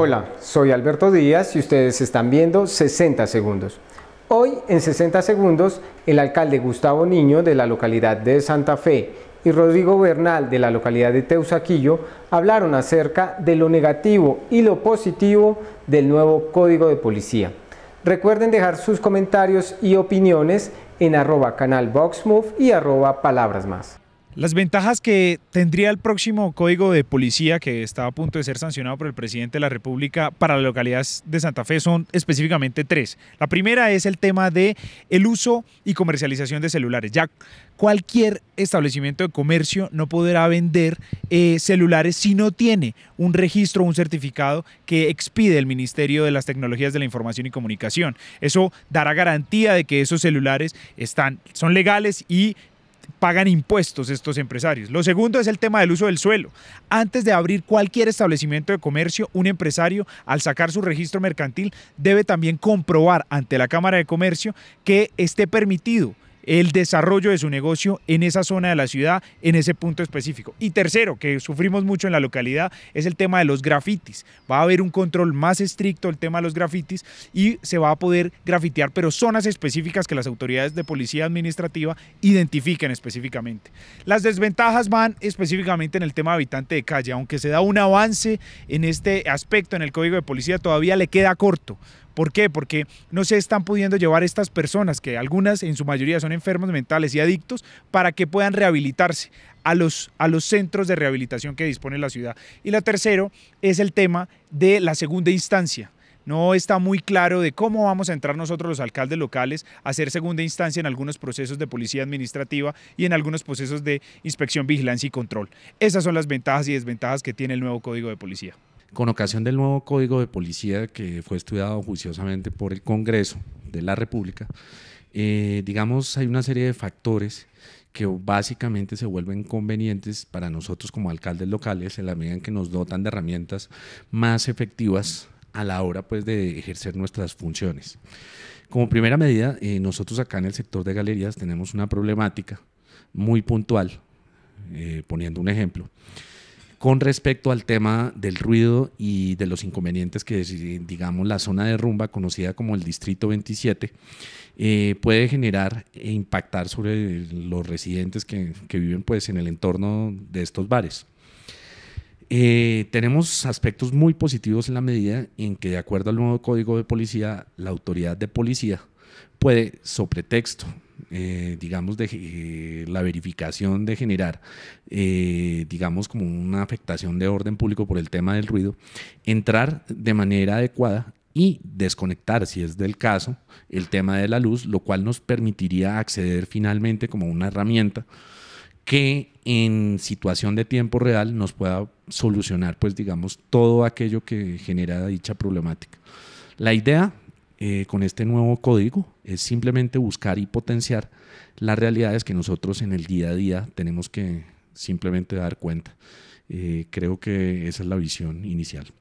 Hola, soy Alberto Díaz y ustedes están viendo 60 segundos. Hoy en 60 segundos, el alcalde Gustavo Niño de la localidad de Santa Fe y Rodrigo Bernal de la localidad de Teusaquillo hablaron acerca de lo negativo y lo positivo del nuevo Código de Policía. Recuerden dejar sus comentarios y opiniones en arroba canal BoxMove y arroba palabras más. Las ventajas que tendría el próximo código de policía que está a punto de ser sancionado por el presidente de la República para la localidad de Santa Fe son específicamente tres. La primera es el tema de el uso y comercialización de celulares. Ya cualquier establecimiento de comercio no podrá vender eh, celulares si no tiene un registro, un certificado que expide el Ministerio de las Tecnologías de la Información y Comunicación. Eso dará garantía de que esos celulares están, son legales y pagan impuestos estos empresarios. Lo segundo es el tema del uso del suelo. Antes de abrir cualquier establecimiento de comercio, un empresario al sacar su registro mercantil debe también comprobar ante la Cámara de Comercio que esté permitido el desarrollo de su negocio en esa zona de la ciudad, en ese punto específico. Y tercero, que sufrimos mucho en la localidad, es el tema de los grafitis. Va a haber un control más estricto el tema de los grafitis y se va a poder grafitear, pero zonas específicas que las autoridades de policía administrativa identifiquen específicamente. Las desventajas van específicamente en el tema habitante de calle, aunque se da un avance en este aspecto en el Código de Policía, todavía le queda corto ¿Por qué? Porque no se están pudiendo llevar estas personas, que algunas en su mayoría son enfermos mentales y adictos, para que puedan rehabilitarse a los, a los centros de rehabilitación que dispone la ciudad. Y la tercero es el tema de la segunda instancia no está muy claro de cómo vamos a entrar nosotros los alcaldes locales a hacer segunda instancia en algunos procesos de policía administrativa y en algunos procesos de inspección, vigilancia y control. Esas son las ventajas y desventajas que tiene el nuevo Código de Policía. Con ocasión del nuevo Código de Policía que fue estudiado juiciosamente por el Congreso de la República, eh, digamos, hay una serie de factores que básicamente se vuelven convenientes para nosotros como alcaldes locales en la medida en que nos dotan de herramientas más efectivas a la hora pues, de ejercer nuestras funciones. Como primera medida, eh, nosotros acá en el sector de galerías tenemos una problemática muy puntual, eh, poniendo un ejemplo. Con respecto al tema del ruido y de los inconvenientes que, digamos, la zona de rumba, conocida como el Distrito 27, eh, puede generar e impactar sobre los residentes que, viven pues, en el entorno de estos bares. Eh, tenemos aspectos muy positivos en la medida en que, de acuerdo al nuevo código de policía, la autoridad de policía puede, sobre texto eh, digamos, de eh, la verificación de generar, eh, digamos, como una afectación de orden público por el tema del ruido, entrar de manera adecuada y desconectar, si es del caso, el tema de la luz, lo cual nos permitiría acceder finalmente como una herramienta que en situación de tiempo real nos pueda solucionar, pues digamos, todo aquello que genera dicha problemática. La idea eh, con este nuevo código es simplemente buscar y potenciar las realidades que nosotros en el día a día tenemos que simplemente dar cuenta. Eh, creo que esa es la visión inicial.